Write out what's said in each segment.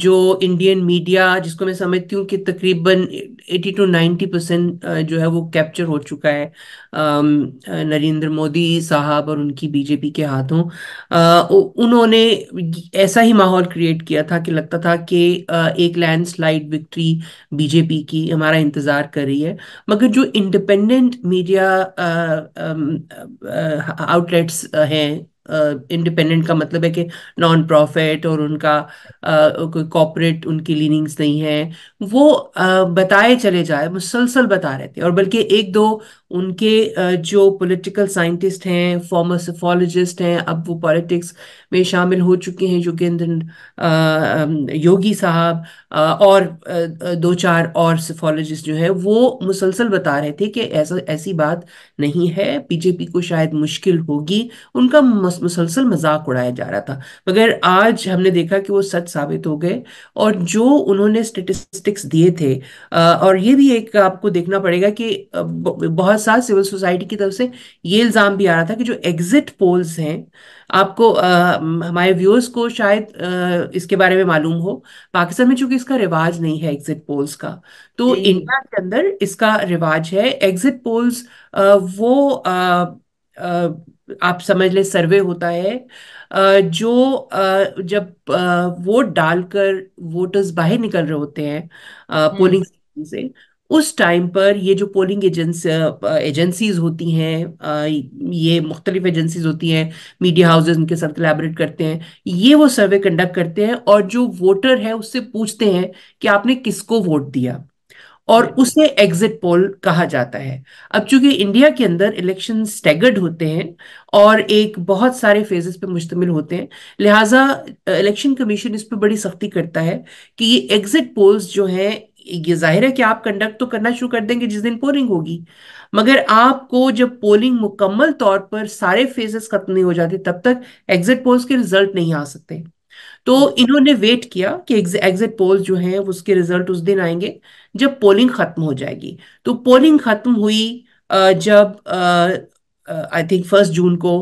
जो Indian media जिसको मैं समझती हूँ कि तकरीबन 80 टू 90 परसेंट जो है वो कैप्चर हो चुका है नरेंद्र मोदी साहब और उनकी बीजेपी के हाथों उन्होंने ऐसा ही माहौल क्रिएट किया था कि लगता था कि एक लैंडस्लाइड विक्ट्री बीजेपी की हमारा इंतज़ार कर रही है मगर जो इंडिपेंडेंट मीडिया आउटलेट्स हैं इंडिपेंडेंट का मतलब है कि नॉन प्रॉफिट और उनका कोई कॉपरेट उनकी लीनिंग्स नहीं है वो बताए चले जाए मुसलसल बता रहे थे और बल्कि एक दो उनके जो पॉलिटिकल साइंटिस्ट हैं फॉर्मर सफोलॉजिस्ट हैं अब वो पॉलिटिक्स में शामिल हो चुके हैं योगेंद्र योगी साहब और दो चार और सफोलॉजिस्ट जो है वो मुसलसल बता रहे थे कि ऐसा ऐसी बात नहीं है बीजेपी को शायद मुश्किल होगी उनका मुसलसल मजाक उड़ाया जा रहा था मगर आज हमने देखा कि वो सच साबित हो गए और जो उन्होंने स्टेटिस्टिक्स दिए थे और ये भी एक आपको देखना पड़ेगा कि बहुत साल सिविल सोसाइटी की तरफ से ये इल्ज़ाम भी आ रहा था कि जो एग्जिट पोल्स हैं आपको आ, हमारे व्यूअर्स को शायद आ, इसके बारे में मालूम हो पाकिस्तान में चूंकि इसका रिवाज नहीं है एग्जिट पोल्स का तो इंडिया के अंदर इसका रिवाज है एग्जिट पोल्स आ, वो आ, आ, आप समझ ले सर्वे होता है जो जब वोट डालकर वोटर्स बाहर निकल रहे होते हैं पोलिंग हम्म। से उस टाइम पर ये जो पोलिंग एजेंस एजेंसीज होती हैं ये मुख्तलिफ एजेंसीज होती हैं मीडिया हाउसेज उनके साथ कलेबरेट करते हैं ये वो सर्वे कंडक्ट करते हैं और जो वोटर है उससे पूछते हैं कि आपने किसको वोट दिया और उसे एग्जिट पोल कहा जाता है अब चूंकि इंडिया के अंदर इलेक्शन स्टेगर्ड होते हैं और एक बहुत सारे फेजेस पे मुश्तमिल होते हैं लिहाजा इलेक्शन कमीशन इस पर बड़ी सख्ती करता है कि ये एग्जिट पोल्स जो है ये जाहिर है कि आप कंडक्ट तो करना शुरू कर देंगे जिस दिन पोलिंग होगी मगर आपको जब पोलिंग मुकम्मल तौर पर सारे फेजेस खत्म नहीं हो जाते तब तक एग्जिट पोल्स के रिजल्ट नहीं आ सकते तो इन्होंने वेट किया कि एग्जिट पोल्स जो है उसके रिजल्ट उस दिन आएंगे जब पोलिंग खत्म हो जाएगी तो पोलिंग खत्म हुई जब आई थिंक फर्स्ट जून को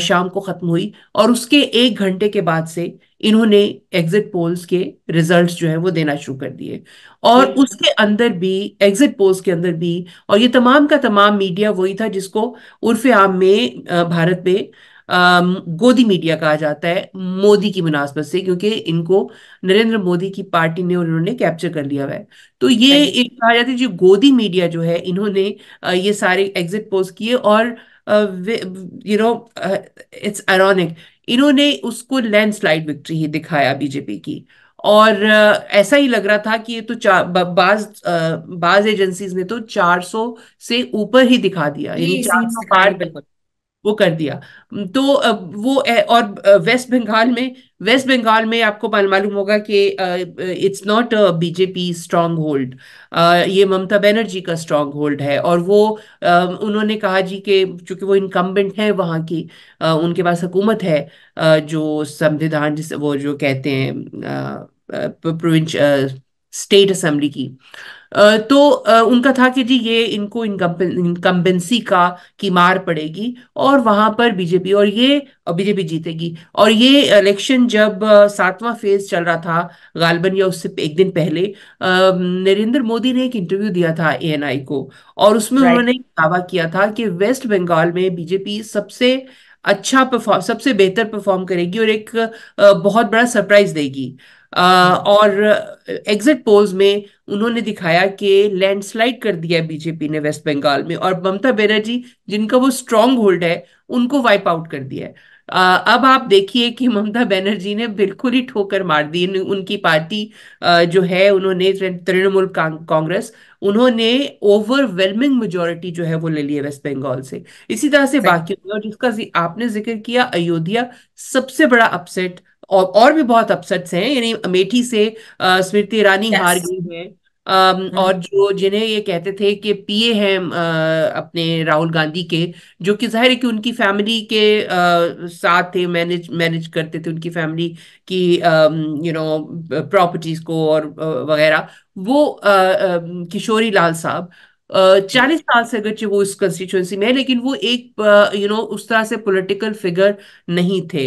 शाम को खत्म हुई और उसके एक घंटे के बाद से इन्होंने एग्जिट पोल्स के रिजल्ट्स जो है वो देना शुरू कर दिए और हम्म। उसके अंदर भी एग्जिट पोल्स के अंदर भी और ये तमाम का तमाम मीडिया वही था जिसको उर्फ आम में भारत में गोदी मीडिया कहा जाता है मोदी की मुनासबत से क्योंकि इनको नरेंद्र मोदी की पार्टी ने और इन्होंने कैप्चर कर लिया हुआ है तो ये एक कहा जाता है जो गोदी मीडिया जो है इन्होंने ये सारे एग्जिट पोस्ट किए और यू नो इट्स अरोनिक इन्होंने उसको लैंडस्लाइड विक्ट्री ही दिखाया बीजेपी की और ऐसा ही लग रहा था कि ये तो चार बाज बाज एजेंसीज ने तो 400 से ऊपर ही दिखा दिया यानी 400 पार बिल्कुल वो कर दिया तो वो और वेस्ट बंगाल में वेस्ट बंगाल में आपको मालूम होगा कि it's not a BJP stronghold ये ममता बनर्जी का स्ट्रांग होल्ड है और वो uh, उन्होंने कहा जी कि चूंकि वो इनकम्बेंट है वहाँ की uh, उनके पास हुकूमत है uh, जो संविधान जिस वो जो कहते हैं प्रोविंस स्टेट असेंबली की तो उनका था कि जी ये इनको इनकम्बेंसी का की मार पड़ेगी और वहां पर बीजेपी और ये बीजेपी जीतेगी और ये इलेक्शन जब सातवां फेज चल रहा था गालबन या उससे एक दिन पहले नरेंद्र मोदी ने एक इंटरव्यू दिया था ए को और उसमें right. उन्होंने दावा किया था कि वेस्ट बंगाल में बीजेपी सबसे अच्छा परफॉर्म सबसे बेहतर परफॉर्म करेगी और एक बहुत बड़ा सरप्राइज देगी और एग्जिट पोल्स में उन्होंने दिखाया कि लैंडस्लाइड कर दिया बीजेपी ने वेस्ट बंगाल में और ममता बनर्जी जिनका वो स्ट्रांग होल्ड है उनको वाइप आउट कर दिया है अब आप देखिए कि ममता बनर्जी ने बिल्कुल ही ठोकर मार दी उनकी पार्टी जो है उन्होंने तृणमूल कांग्रेस उन्होंने ओवरवेलमिंग मेजोरिटी जो है वो ले लिया है वेस्ट बंगाल से इसी तरह से बाकी और जिसका आपने जिक्र किया अयोध्या सबसे बड़ा अपसेट और और भी बहुत अपसेट्स हैं यानी अमेठी से स्मृति ईरानी yes. हार गई है हम्म। और जो जिन्हें ये कहते थे कि पीए हैं अपने राहुल गांधी के जो कि जाहिर है कि उनकी फैमिली के साथ थे मैनेज मैनेज करते थे उनकी फैमिली की यू नो प्रॉपर्टीज को और वगैरह वो किशोरी लाल साहब चालीस साल से अगर वो इस कंस्टिट्यूंसी में है लेकिन वो एक यू नो उस तरह से पॉलिटिकल फिगर नहीं थे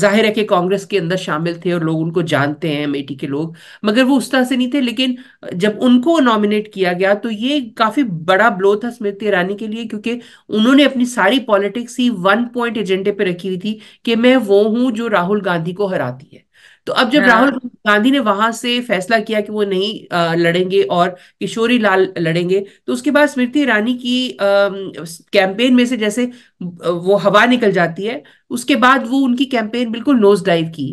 जाहिर है कि कांग्रेस के अंदर शामिल थे और लोग उनको जानते हैं अमेठी के लोग मगर वो उस तरह से नहीं थे लेकिन जब उनको नॉमिनेट किया गया तो ये काफ़ी बड़ा ब्लो था स्मृति ईरानी के लिए क्योंकि उन्होंने अपनी सारी पॉलिटिक्स ही वन पॉइंट एजेंडे पर रखी हुई थी कि मैं वो हूँ जो राहुल गांधी को हराती है तो अब जब राहुल हाँ। गांधी ने वहां से फैसला किया कि वो नहीं लड़ेंगे और किशोरी लाल लड़ेंगे तो उसके बाद स्मृति ईरानी की कैंपेन में से जैसे वो हवा निकल जाती है उसके बाद वो उनकी कैंपेन बिल्कुल नोज डाइव की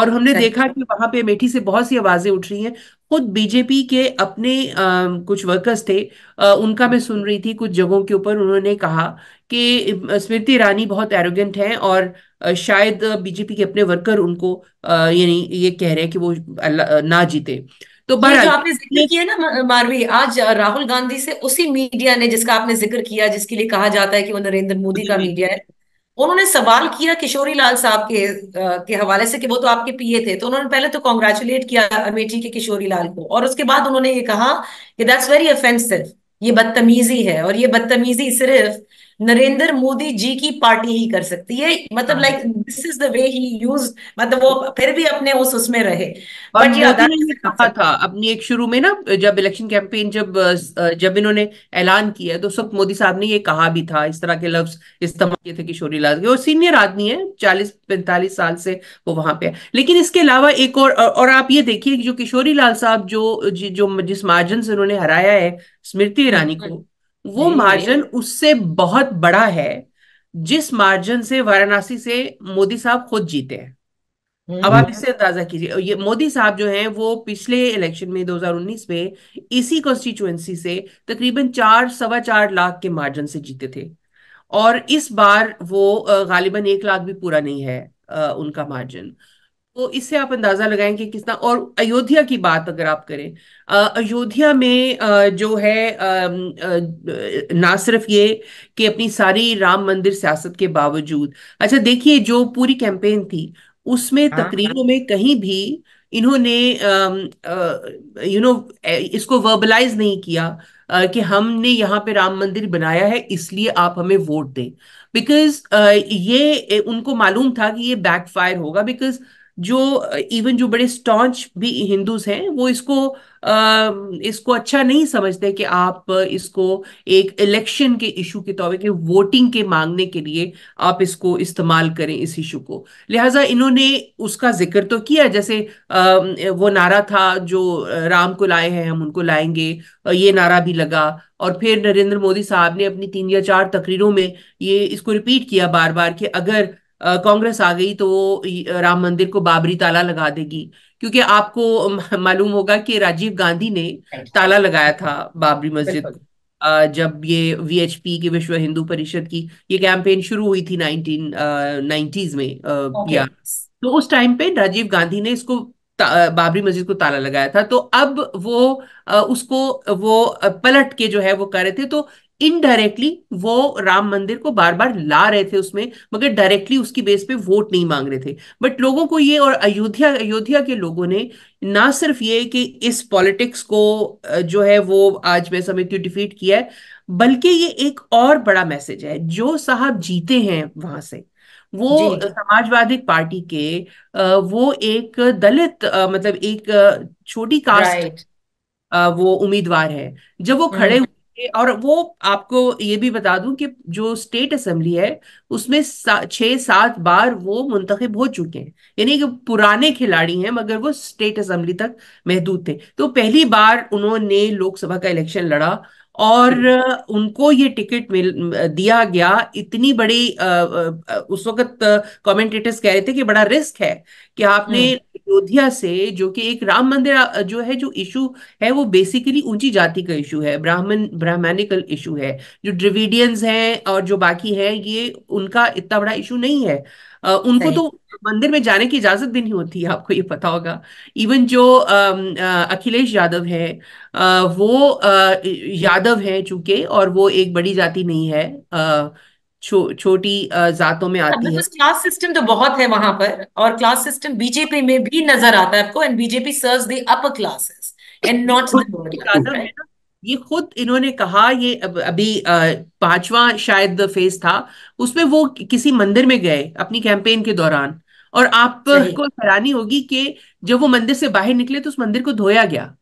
और हमने देखा कि वहां पे अमेठी से बहुत सी आवाजें उठ रही हैं खुद बीजेपी के अपने आ, कुछ वर्कर्स थे आ, उनका मैं सुन रही थी कुछ जगहों के ऊपर उन्होंने कहा कि स्मृति ईरानी बहुत एरोगेंट हैं और शायद बीजेपी के अपने वर्कर उनको यानी ये कह रहे हैं कि वो ना जीते तो जो आपने जिक्र किया ना मारवी आज राहुल गांधी से उसी मीडिया ने जिसका आपने जिक्र किया जिसके लिए कहा जाता है कि वो नरेंद्र मोदी का मीडिया है उन्होंने सवाल किया किशोरी लाल साहब के आ, के हवाले से कि वो तो आपके पीए थे तो उन्होंने पहले तो कॉन्ग्रेचुलेट किया अमेठी के किशोरी लाल को और उसके बाद उन्होंने ये कहा कि दैट्स वेरी अफेंसिव ये बदतमीजी है और ये बदतमीजी सिर्फ नरेंद्र मोदी जी की पार्टी ही कर सकती है मतलब like this is the way he use मतलब वो फिर भी अपने उस उसमें रहे बट ये कहा था अपनी एक शुरू में ना जब इलेक्शन कैंपेन जब जब इन्होंने ऐलान किया तो सब मोदी साहब ने ये कहा भी था इस तरह के लफ्ज इस्तेमाल किए थे किशोरी लाल के वो सीनियर आदमी है चालीस पैंतालीस साल से वो वहां पे है लेकिन इसके अलावा एक और और आप ये देखिए जो किशोरी लाल साहब जो जो जिस मार्जिन से उन्होंने हराया है स्मृति ईरानी को वो मार्जिन उससे बहुत बड़ा है जिस मार्जिन से वाराणसी से मोदी साहब खुद जीते हैं हम्म, अब आप हम्म। इससे अंदाजा कीजिए ये मोदी साहब जो हैं वो पिछले इलेक्शन में 2019 में इसी कॉन्स्टिट्यूएंसी से तकरीबन चार सवा चार लाख के मार्जिन से जीते थे और इस बार वो गालिबन एक लाख भी पूरा नहीं है उनका मार्जिन तो इससे आप अंदाजा लगाएं कि कितना और अयोध्या की बात अगर आप करें अयोध्या में जो है ना सिर्फ ये कि अपनी सारी राम मंदिर सियासत के बावजूद अच्छा देखिए जो पूरी कैंपेन थी उसमें हाँ, हाँ। तकरीरों में कहीं भी इन्होंने यू नो इसको वर्बलाइज नहीं किया कि हमने यहाँ पे राम मंदिर बनाया है इसलिए आप हमें वोट दें बिकॉज ये उनको मालूम था कि ये बैकफायर होगा बिकॉज जो इवन जो बड़े स्टॉन्च भी हिंदूज हैं वो इसको आ, इसको अच्छा नहीं समझते कि आप इसको एक इलेक्शन के इशू के तौर के वोटिंग के मांगने के लिए आप इसको इस्तेमाल करें इस इशू को लिहाजा इन्होंने उसका जिक्र तो किया जैसे आ, वो नारा था जो राम को लाए हैं हम उनको लाएंगे ये नारा भी लगा और फिर नरेंद्र मोदी साहब ने अपनी तीन या चार तकरीरों में ये इसको रिपीट किया बार बार कि अगर कांग्रेस आ गई तो वो राम मंदिर को बाबरी ताला लगा देगी क्योंकि आपको मालूम होगा कि राजीव गांधी ने अच्छा। ताला लगाया था बाबरी मस्जिद जब ये वीएचपी की विश्व हिंदू परिषद की ये कैंपेन शुरू हुई थी नाइनटीन नाइनटीज में या तो उस टाइम पे राजीव गांधी ने इसको बाबरी मस्जिद को ताला लगाया था तो अब वो उसको वो पलट के जो है वो कर रहे थे तो इनडायरेक्टली वो राम मंदिर को बार बार ला रहे थे उसमें मगर डायरेक्टली उसकी बेस पे वोट नहीं मांग रहे थे बट लोगों को ये और अयोध्या अयोध्या के लोगों ने ना सिर्फ ये कि इस पॉलिटिक्स को जो है वो आज मैं समझती हूँ डिफीट किया है बल्कि ये एक और बड़ा मैसेज है जो साहब जीते हैं वहां से वो समाजवादी पार्टी के वो एक दलित मतलब एक छोटी कास्ट वो उम्मीदवार है जब वो हम्म। खड़े हुए और वो आपको ये भी बता दूं कि जो स्टेट असेंबली है उसमें सा, छह सात बार वो मुंतखब हो चुके हैं यानी कि पुराने खिलाड़ी हैं मगर वो स्टेट असेंबली तक महदूद थे तो पहली बार उन्होंने लोकसभा का इलेक्शन लड़ा और हम्म। उनको ये टिकट मिल दिया गया इतनी बड़ी उस वक्त कमेंटेटर्स कह रहे थे कि बड़ा रिस्क है कि आपने हम्म। अयोध्या से जो कि एक राम मंदिर जो है जो इशू है वो बेसिकली ऊंची जाति का इशू है ब्राह्मण ब्राह्मणिकल इशू है जो ड्रिविडियंस हैं और जो बाकी हैं ये उनका इतना बड़ा इशू नहीं है Uh, उनको तो मंदिर में जाने की इजाजत भी नहीं होती आपको ये पता होगा इवन जो अखिलेश यादव है वो यादव है चूंकि और वो एक बड़ी जाति नहीं है छो, छोटी जातों में आती है क्लास तो सिस्टम तो बहुत है वहां पर और क्लास सिस्टम बीजेपी में भी नजर आता है आपको and BJP serve the upper classes and not the ये खुद इन्होंने कहा ये अभी पांचवा शायद फेज था उसमें वो किसी मंदिर में गए अपनी कैंपेन के दौरान और आपको हैरानी होगी कि जब वो मंदिर से बाहर निकले तो उस मंदिर को धोया गया